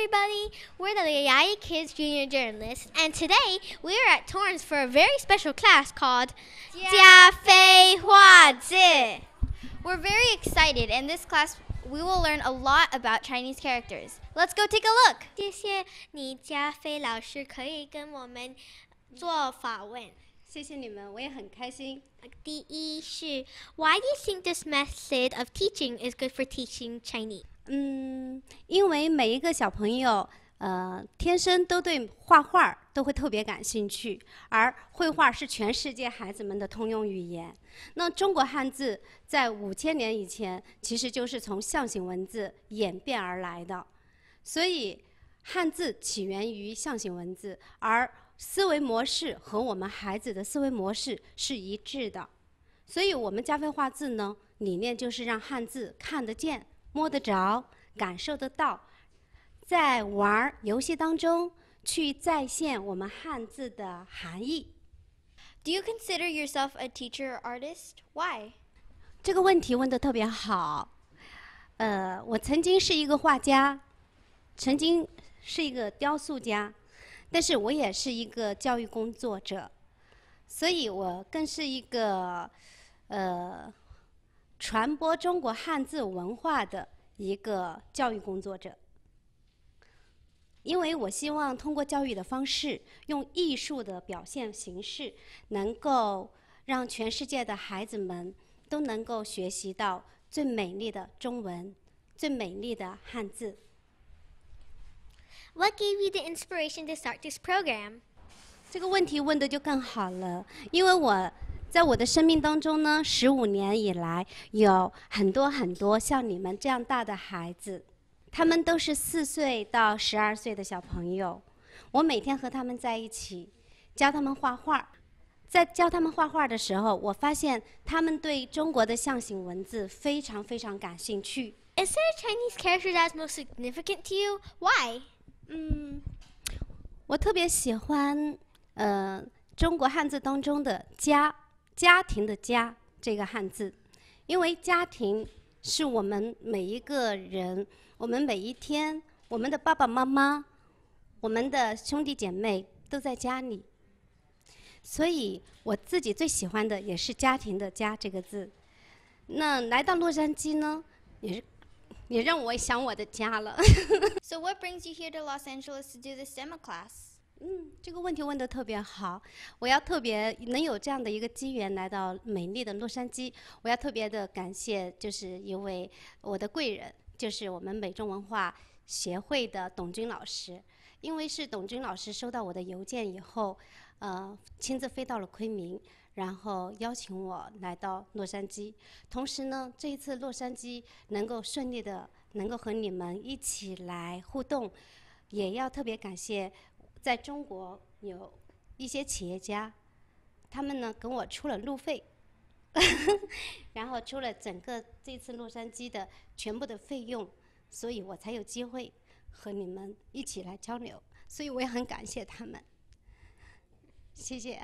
everybody. We're the Yayai Kids Junior Journalists, and today we are at Torrance for a very special class called Jia Fei Hua Zi. We're very excited, and this class we will learn a lot about Chinese characters. Let's go take a look. Why do you think this method of teaching is good for teaching Chinese? 嗯，因为每一个小朋友，呃，天生都对画画都会特别感兴趣，而绘画是全世界孩子们的通用语言。那中国汉字在五千年以前，其实就是从象形文字演变而来的，所以汉字起源于象形文字，而思维模式和我们孩子的思维模式是一致的，所以我们加菲画字呢，理念就是让汉字看得见。摸得着，感受得到，在玩儿游戏当中去再现我们汉字的含义。Do you consider yourself a teacher artist? Why? 这个问题问的特别好。呃，我曾经是一个画家，曾经是一个雕塑家，但是我也是一个教育工作者，所以我更是一个，呃。传播中国汉字文化的一个教育工作者，因为我希望通过教育的方式，用艺术的表现形式，能够让全世界的孩子们都能够学习到最美丽的中文，最美丽的汉字。What gave you the inspiration to start this program？这个问题问的就更好了，因为我。在我的生命当中呢，十五年以来，有很多很多像你们这样大的孩子，他们都是四岁到十二岁的小朋友。我每天和他们在一起，教他们画画。在教他们画画的时候，我发现他们对中国的象形文字非常非常感兴趣。Is there a Chinese character that's most significant to you? Why? 嗯，我特别喜欢，呃，中国汉字当中的“家”。家庭的“家”这个汉字，因为家庭是我们每一个人、我们每一天、我们的爸爸妈妈、我们的兄弟姐妹都在家里，所以我自己最喜欢的也是家庭的“家”这个字。那来到洛杉矶呢，也是也让我想我的家了。So what brings you here to Los Angeles to do t h e s t e m o class? 嗯，这个问题问得特别好。我要特别能有这样的一个机缘来到美丽的洛杉矶，我要特别的感谢，就是一位我的贵人，就是我们美中文化协会的董军老师。因为是董军老师收到我的邮件以后，呃，亲自飞到了昆明，然后邀请我来到洛杉矶。同时呢，这一次洛杉矶能够顺利的能够和你们一起来互动，也要特别感谢。在中国有一些企业家，他们呢跟我出了路费，然后出了整个这次洛杉矶的全部的费用，所以我才有机会和你们一起来交流，所以我也很感谢他们，谢谢。